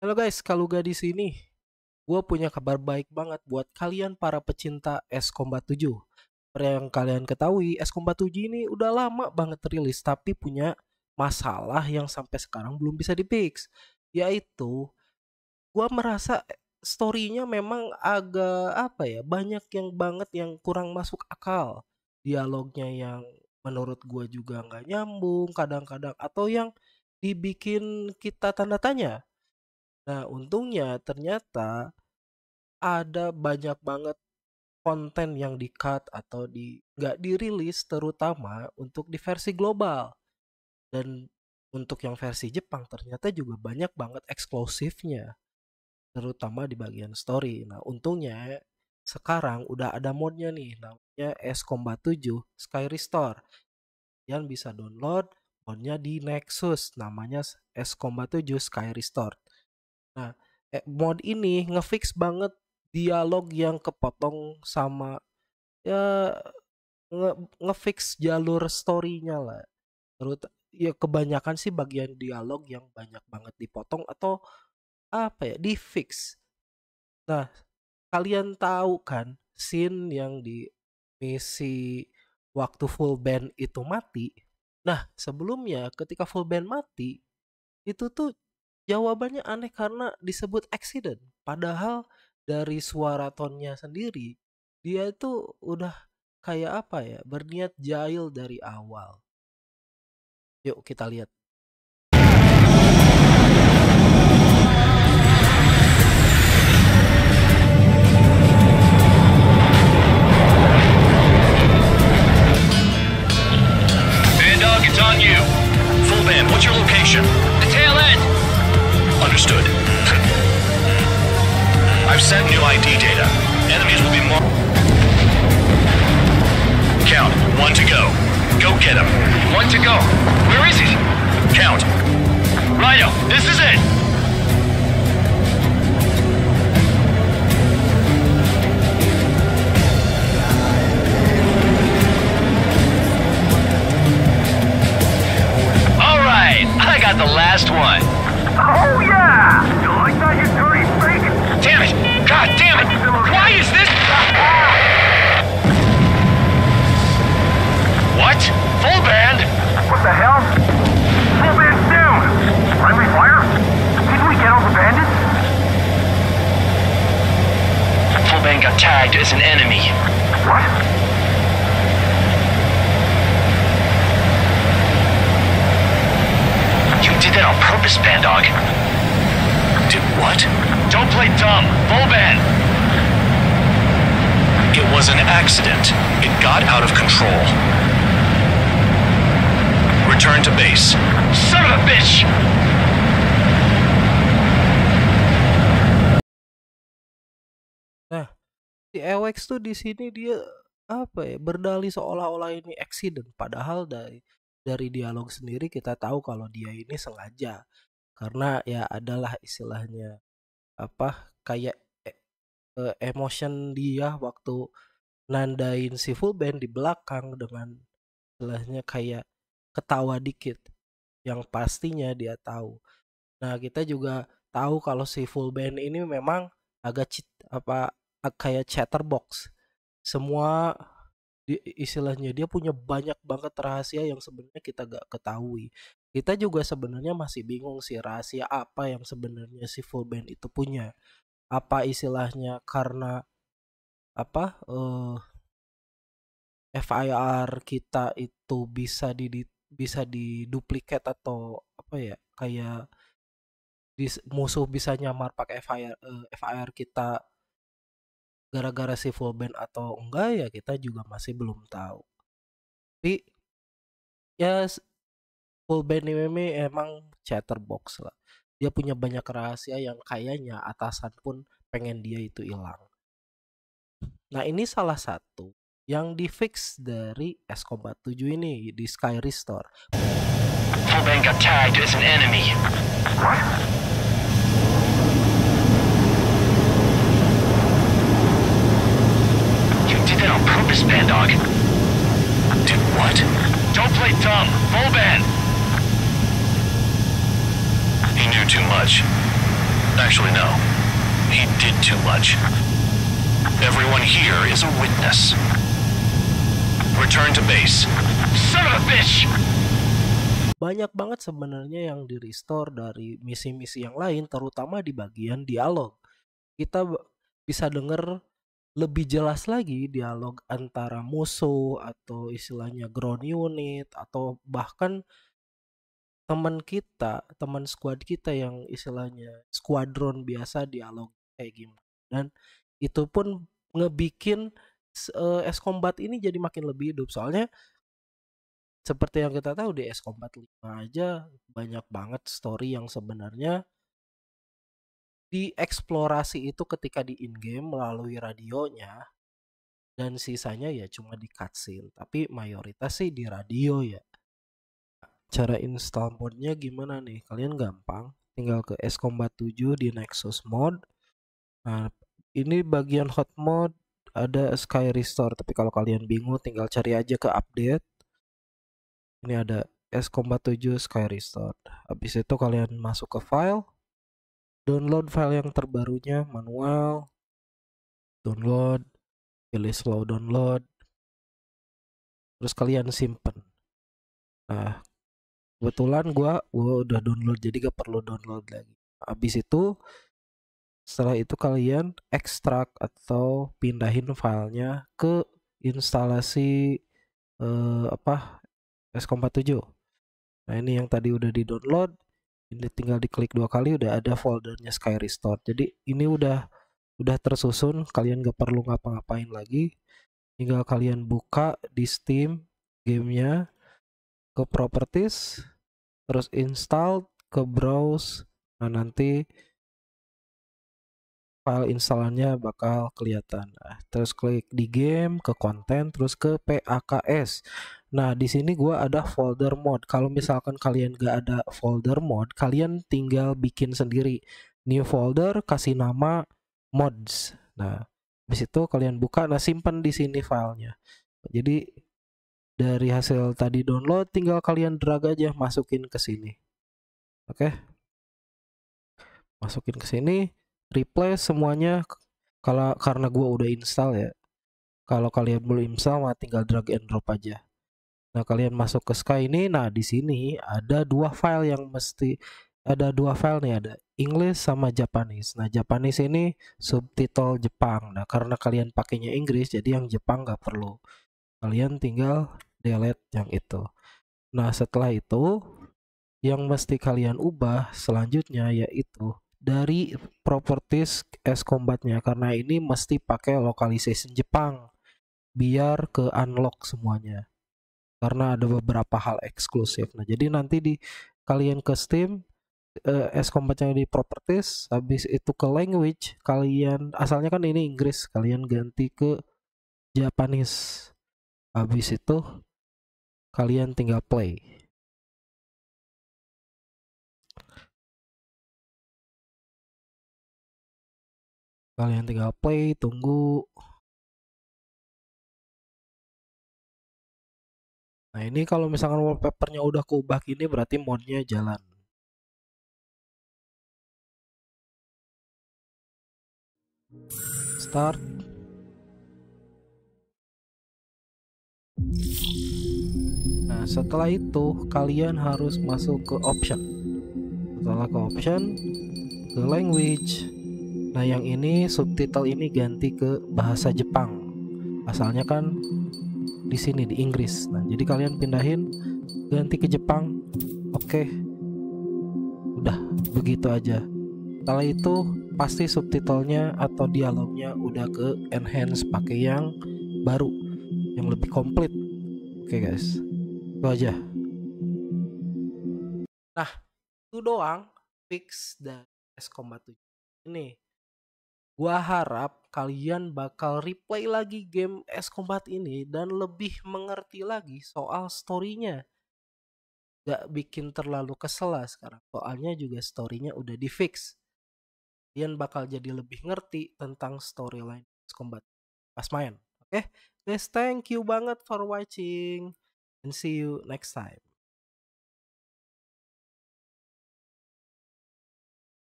Halo guys, Kaluga di sini. Gue punya kabar baik banget buat kalian para pecinta S Combat 7. Seperti yang kalian ketahui, S Combat 7 ini udah lama banget rilis tapi punya masalah yang sampai sekarang belum bisa dipix. Yaitu, gue merasa storynya memang agak apa ya, banyak yang banget yang kurang masuk akal. Dialognya yang menurut gue juga nggak nyambung kadang-kadang atau yang dibikin kita tanda tanya Nah, untungnya ternyata ada banyak banget konten yang di-cut atau di nggak dirilis terutama untuk di versi global. Dan untuk yang versi Jepang ternyata juga banyak banget eksklusifnya terutama di bagian story. Nah, untungnya sekarang udah ada modnya nih namanya S Combat 7 Sky Restore. Kalian bisa download modnya di Nexus namanya S Combat 7 Sky Restore. Nah, eh, mod ini ngefix banget dialog yang kepotong sama ya nge ngefix jalur storynya lah. Terus ya kebanyakan sih bagian dialog yang banyak banget dipotong atau apa ya di fix. Nah, kalian tahu kan scene yang di misi waktu full band itu mati. Nah, sebelumnya ketika full band mati itu tuh jawabannya aneh karena disebut accident. Padahal dari suara tonnya sendiri dia itu udah kayak apa ya berniat jahil dari awal. Yuk kita lihat. count. Rhino, this is it! All right, I got the last one. men got tagged as an enemy. What? You did that on purpose, Bandog. Did what? Don't play dumb. Volban! It was an accident. It got out of control. Return to base. Son of a bitch! si Ewex tuh di sini dia apa ya berdalih seolah-olah ini accident padahal dari dari dialog sendiri kita tahu kalau dia ini sengaja karena ya adalah istilahnya apa kayak e e emotion dia waktu nandain si full band di belakang dengan istilahnya kayak ketawa dikit yang pastinya dia tahu nah kita juga tahu kalau si full band ini memang agak cit apa kayak chatterbox semua di, istilahnya dia punya banyak banget rahasia yang sebenarnya kita gak ketahui kita juga sebenarnya masih bingung sih rahasia apa yang sebenarnya si full band itu punya apa istilahnya karena apa uh, eh, FIR kita itu bisa di bisa diduplikat atau apa ya kayak di, musuh bisa nyamar pakai FIR uh, eh, FIR kita gara-gara si full band atau enggak ya kita juga masih belum tahu tapi ya full band ini emang chatterbox lah dia punya banyak rahasia yang kayaknya atasan pun pengen dia itu hilang nah ini salah satu yang di fix dari S Combat 7 ini di Sky Restore. Banyak banget sebenarnya yang di restore dari misi-misi yang lain, terutama di bagian dialog. Kita bisa denger lebih jelas lagi dialog antara musuh atau istilahnya ground unit atau bahkan teman kita, teman squad kita yang istilahnya squadron biasa dialog kayak gimana. Dan itu pun ngebikin uh, S Combat eh, ini jadi makin lebih hidup soalnya seperti yang kita tahu di es Combat 5 aja banyak banget story yang sebenarnya di eksplorasi itu ketika di in game melalui radionya dan sisanya ya cuma di cutscene tapi mayoritas sih di radio ya cara install modnya gimana nih kalian gampang tinggal ke S Combat 7 di Nexus mod nah ini bagian hot mod ada Sky Restore tapi kalau kalian bingung tinggal cari aja ke update ini ada S Combat 7 Sky Restore habis itu kalian masuk ke file download file yang terbarunya manual download pilih slow download terus kalian simpen nah kebetulan gua gua udah download jadi gak perlu download lagi habis itu setelah itu kalian ekstrak atau pindahin filenya ke instalasi eh, apa S47 nah ini yang tadi udah di download ini tinggal diklik dua kali udah ada foldernya Sky Restore. Jadi ini udah udah tersusun, kalian gak perlu ngapa-ngapain lagi. Tinggal kalian buka di Steam gamenya ke properties, terus install, ke browse. Nah nanti file installannya bakal kelihatan. Nah, terus klik di game, ke konten, terus ke PAKS. Nah, di sini gua ada folder mod. Kalau misalkan kalian gak ada folder mod, kalian tinggal bikin sendiri. New folder, kasih nama mods. Nah, habis itu kalian buka, nah simpan di sini filenya. Jadi dari hasil tadi download, tinggal kalian drag aja masukin ke sini. Oke. Okay? Masukin ke sini replay semuanya kalau karena gua udah install ya kalau kalian belum install mah tinggal drag and drop aja nah kalian masuk ke Sky ini nah di sini ada dua file yang mesti ada dua file nih ada English sama Japanese. Nah Japanese ini subtitle Jepang. Nah karena kalian pakainya Inggris jadi yang Jepang nggak perlu. Kalian tinggal delete yang itu. Nah setelah itu yang mesti kalian ubah selanjutnya yaitu dari properties S combatnya karena ini mesti pakai localization Jepang biar ke unlock semuanya karena ada beberapa hal eksklusif nah jadi nanti di kalian ke Steam uh, eh, S combatnya di properties habis itu ke language kalian asalnya kan ini Inggris kalian ganti ke Japanese habis itu kalian tinggal play kalian tinggal play tunggu nah ini kalau misalkan wallpapernya udah kubah ini berarti modnya jalan start nah setelah itu kalian harus masuk ke option setelah ke option ke language Nah yang ini subtitle ini ganti ke bahasa Jepang. Asalnya kan di sini di Inggris. Nah jadi kalian pindahin ganti ke Jepang. Oke, udah begitu aja. Setelah itu pasti subtitlenya atau dialognya udah ke enhance pakai yang baru, yang lebih komplit. Oke guys, itu aja. Nah, itu doang fix dan S,7 ini Gua harap kalian bakal replay lagi game S Combat ini dan lebih mengerti lagi soal storynya. Gak bikin terlalu kesel lah sekarang. Soalnya juga storynya udah di fix. Kalian bakal jadi lebih ngerti tentang storyline S Combat pas main. Oke, okay? guys, thank you banget for watching and see you next time.